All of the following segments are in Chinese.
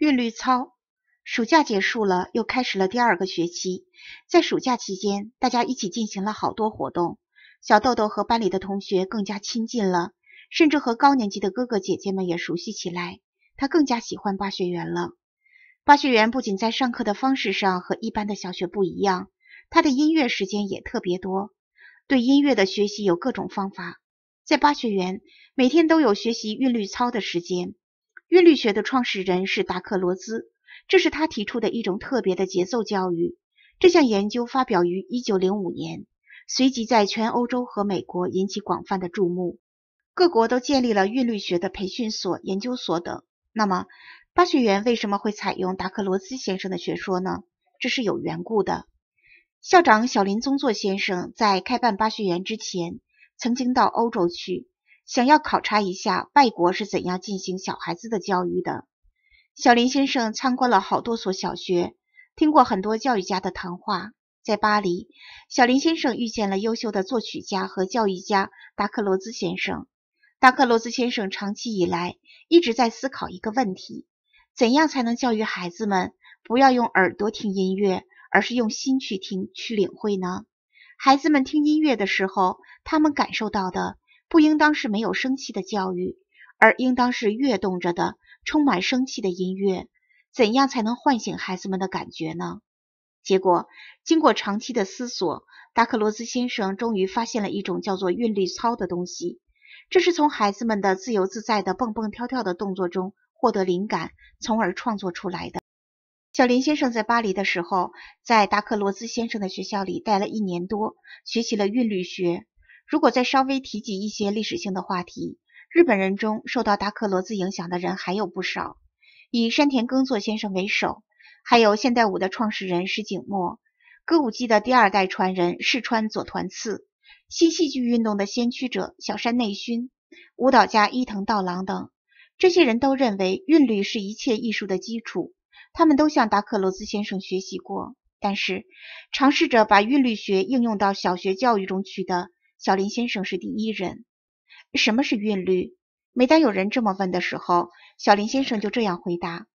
韵律操。暑假结束了，又开始了第二个学期。在暑假期间，大家一起进行了好多活动。小豆豆和班里的同学更加亲近了，甚至和高年级的哥哥姐姐们也熟悉起来。他更加喜欢巴学园了。巴学园不仅在上课的方式上和一般的小学不一样，他的音乐时间也特别多，对音乐的学习有各种方法。在巴学园，每天都有学习韵律操的时间。韵律学的创始人是达克罗兹，这是他提出的一种特别的节奏教育。这项研究发表于一九零五年，随即在全欧洲和美国引起广泛的注目，各国都建立了韵律学的培训所、研究所等。那么，巴学园为什么会采用达克罗兹先生的学说呢？这是有缘故的。校长小林宗作先生在开办巴学园之前，曾经到欧洲去。想要考察一下外国是怎样进行小孩子的教育的。小林先生参观了好多所小学，听过很多教育家的谈话。在巴黎，小林先生遇见了优秀的作曲家和教育家达克罗兹先生。达克罗兹先生长期以来一直在思考一个问题：怎样才能教育孩子们不要用耳朵听音乐，而是用心去听、去领会呢？孩子们听音乐的时候，他们感受到的。不应当是没有生气的教育，而应当是跃动着的、充满生气的音乐。怎样才能唤醒孩子们的感觉呢？结果，经过长期的思索，达克罗斯先生终于发现了一种叫做韵律操的东西，这是从孩子们的自由自在的蹦蹦跳跳的动作中获得灵感，从而创作出来的。小林先生在巴黎的时候，在达克罗斯先生的学校里待了一年多，学习了韵律学。如果再稍微提及一些历史性的话题，日本人中受到达克罗兹影响的人还有不少，以山田耕作先生为首，还有现代舞的创始人石井墨，歌舞伎的第二代传人世川左团次，新戏剧运动的先驱者小山内勋，舞蹈家伊藤道郎等，这些人都认为韵律是一切艺术的基础，他们都向达克罗兹先生学习过，但是尝试着把韵律学应用到小学教育中去的。小林先生是第一人。什么是韵律？每当有人这么问的时候，小林先生就这样回答：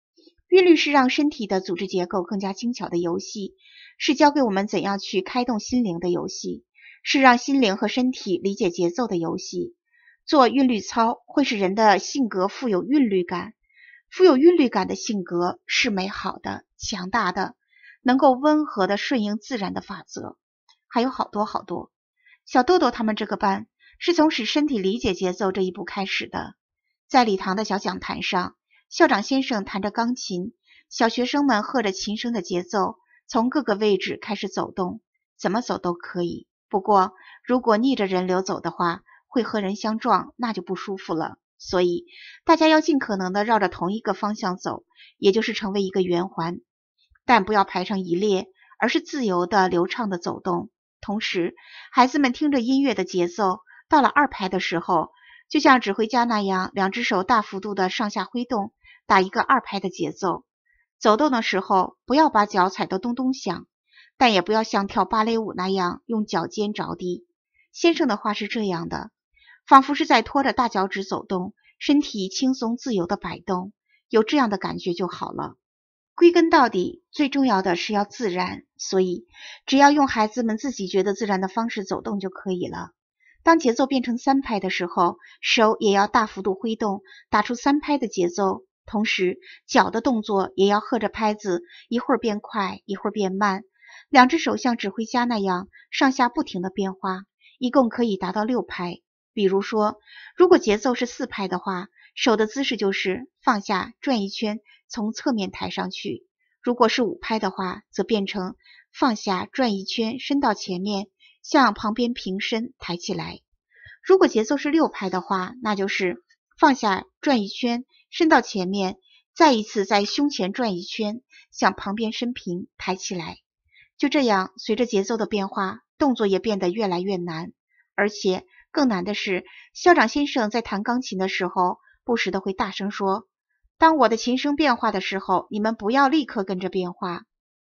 韵律是让身体的组织结构更加精巧的游戏，是教给我们怎样去开动心灵的游戏，是让心灵和身体理解节奏的游戏。做韵律操会使人的性格富有韵律感，富有韵律感的性格是美好的、强大的，能够温和的顺应自然的法则。还有好多好多。小豆豆他们这个班是从使身体理解节奏这一步开始的。在礼堂的小讲台上，校长先生弹着钢琴，小学生们和着琴声的节奏，从各个位置开始走动，怎么走都可以。不过，如果逆着人流走的话，会和人相撞，那就不舒服了。所以，大家要尽可能的绕着同一个方向走，也就是成为一个圆环，但不要排成一列，而是自由的、流畅的走动。同时，孩子们听着音乐的节奏，到了二拍的时候，就像指挥家那样，两只手大幅度的上下挥动，打一个二拍的节奏。走动的时候，不要把脚踩得咚咚响，但也不要像跳芭蕾舞那样用脚尖着地。先生的话是这样的，仿佛是在拖着大脚趾走动，身体轻松自由的摆动，有这样的感觉就好了。归根到底，最重要的是要自然，所以只要用孩子们自己觉得自然的方式走动就可以了。当节奏变成三拍的时候，手也要大幅度挥动，打出三拍的节奏，同时脚的动作也要和着拍子，一会儿变快，一会儿变慢。两只手像指挥家那样上下不停的变化，一共可以达到六拍。比如说，如果节奏是四拍的话。手的姿势就是放下转一圈，从侧面抬上去。如果是五拍的话，则变成放下转一圈，伸到前面，向旁边平伸抬起来。如果节奏是六拍的话，那就是放下转一圈，伸到前面，再一次在胸前转一圈，向旁边伸平抬起来。就这样，随着节奏的变化，动作也变得越来越难。而且更难的是，校长先生在弹钢琴的时候。不时的会大声说：“当我的琴声变化的时候，你们不要立刻跟着变化。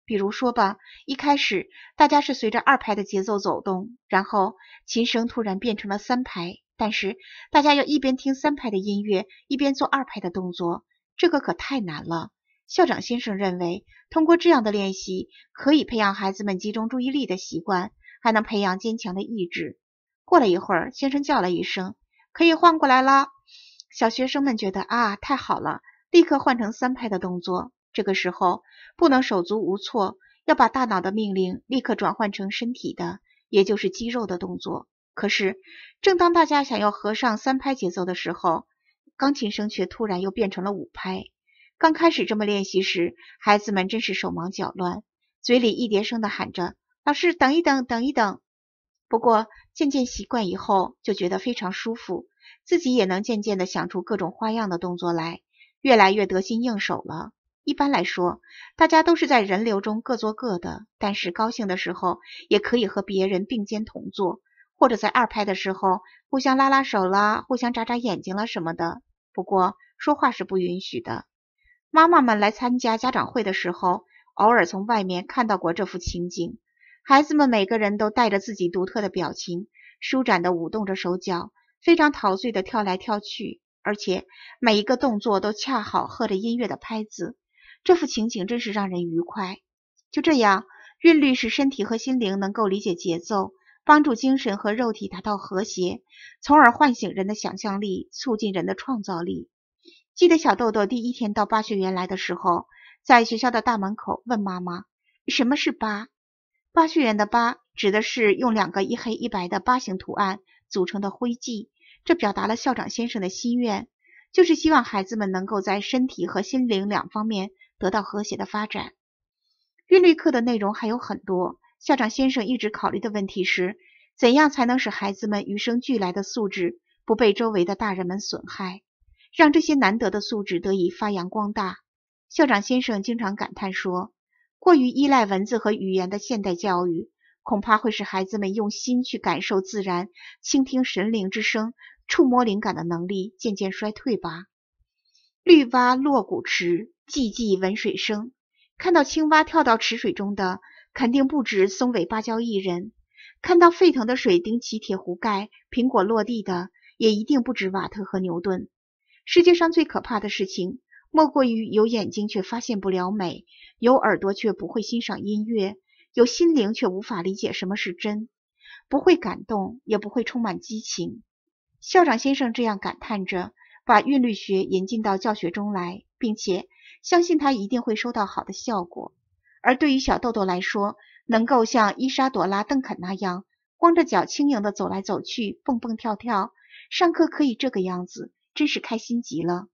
比如说吧，一开始大家是随着二拍的节奏走动，然后琴声突然变成了三拍，但是大家要一边听三拍的音乐，一边做二拍的动作，这个可太难了。”校长先生认为，通过这样的练习，可以培养孩子们集中注意力的习惯，还能培养坚强的意志。过了一会儿，先生叫了一声：“可以换过来了。”小学生们觉得啊，太好了，立刻换成三拍的动作。这个时候不能手足无措，要把大脑的命令立刻转换成身体的，也就是肌肉的动作。可是，正当大家想要合上三拍节奏的时候，钢琴声却突然又变成了五拍。刚开始这么练习时，孩子们真是手忙脚乱，嘴里一叠声的喊着：“老师，等一等，等一等。”不过渐渐习惯以后，就觉得非常舒服。自己也能渐渐地想出各种花样的动作来，越来越得心应手了。一般来说，大家都是在人流中各做各的，但是高兴的时候也可以和别人并肩同坐，或者在二拍的时候互相拉拉手啦，互相眨眨眼睛了什么的。不过说话是不允许的。妈妈们来参加家长会的时候，偶尔从外面看到过这幅情景，孩子们每个人都带着自己独特的表情，舒展地舞动着手脚。非常陶醉的跳来跳去，而且每一个动作都恰好合着音乐的拍子，这幅情景真是让人愉快。就这样，韵律使身体和心灵能够理解节奏，帮助精神和肉体达到和谐，从而唤醒人的想象力，促进人的创造力。记得小豆豆第一天到巴学园来的时候，在学校的大门口问妈妈：“什么是八？”巴学园的“巴”指的是用两个一黑一白的八形图案组成的徽记。这表达了校长先生的心愿，就是希望孩子们能够在身体和心灵两方面得到和谐的发展。韵律课的内容还有很多。校长先生一直考虑的问题是：怎样才能使孩子们与生俱来的素质不被周围的大人们损害，让这些难得的素质得以发扬光大？校长先生经常感叹说：“过于依赖文字和语言的现代教育，恐怕会使孩子们用心去感受自然，倾听神灵之声。”触摸灵感的能力渐渐衰退吧。绿蛙落谷池，寂寂闻水声。看到青蛙跳到池水中的，肯定不止松尾芭蕉一人；看到沸腾的水顶起铁壶盖、苹果落地的，也一定不止瓦特和牛顿。世界上最可怕的事情，莫过于有眼睛却发现不了美，有耳朵却不会欣赏音乐，有心灵却无法理解什么是真，不会感动，也不会充满激情。校长先生这样感叹着，把韵律学引进到教学中来，并且相信他一定会收到好的效果。而对于小豆豆来说，能够像伊莎朵拉·邓肯那样，光着脚轻盈地走来走去、蹦蹦跳跳，上课可以这个样子，真是开心极了。